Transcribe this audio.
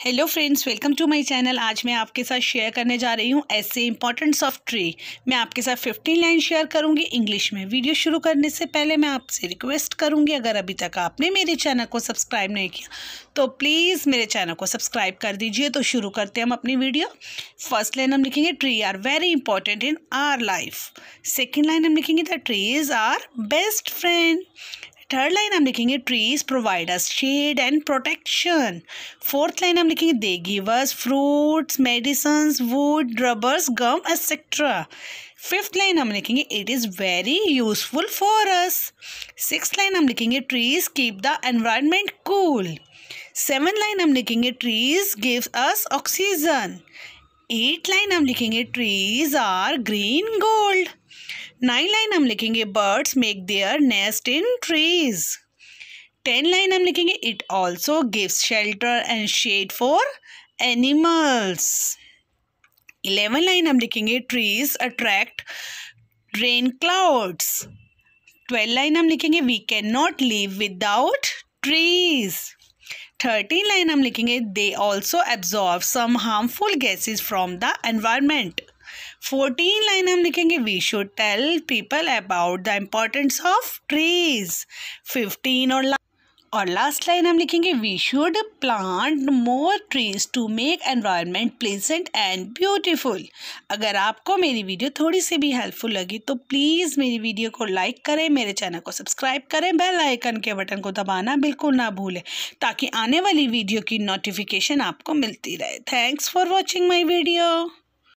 hello friends welcome to my channel आज मैं आपके साथ शेयर करने जा रही हूँ ऐसे इंपॉर्टेंट्स ऑफ ट्री मैं आपके साथ 15 लाइन शेयर करूँगी इंग्लिश में वीडियो शुरू करने से पहले मैं आपसे रिक्वेस्ट करूँगी अगर अभी तक आपने मेरे चैनल को सब्सक्राइब नहीं किया तो प्लीज़ मेरे चैनल को सब्सक्राइब कर दीजिए तो शुरू करते हैं हम अपनी वीडियो फर्स्ट लाइन हम लिखेंगे tree are very important in our life second line हम लिखेंगे the trees are best friend third line i'm looking at trees provide us shade and protection fourth line i'm looking at they give us fruits medicines wood rubbers gum etc fifth line i'm looking at it is very useful for us sixth line i'm looking at trees keep the environment cool seventh line i'm looking at trees gives us oxygen eighth line i'm looking at trees are green gold nine line हम लिखेंगे birds make their nest in trees ten line हम लिखेंगे it also gives shelter and shade for animals eleven line हम लिखेंगे trees attract rain clouds twelve line हम लिखेंगे we can not live without trees thirteen line हम लिखेंगे they also absorb some harmful gases from the environment fourteen line हम लिखेंगे we should tell people about the importance of trees fifteen और और last line हम लिखेंगे we should plant more trees to make environment pleasant and beautiful अगर आपको मेरी video थोड़ी सी भी हेल्पफुल लगी तो प्लीज़ मेरी वीडियो को लाइक करें मेरे चैनल को सब्सक्राइब करें बेल आइकन के बटन को दबाना बिल्कुल ना भूलें ताकि आने वाली वीडियो की नोटिफिकेशन आपको मिलती रहे thanks for watching my video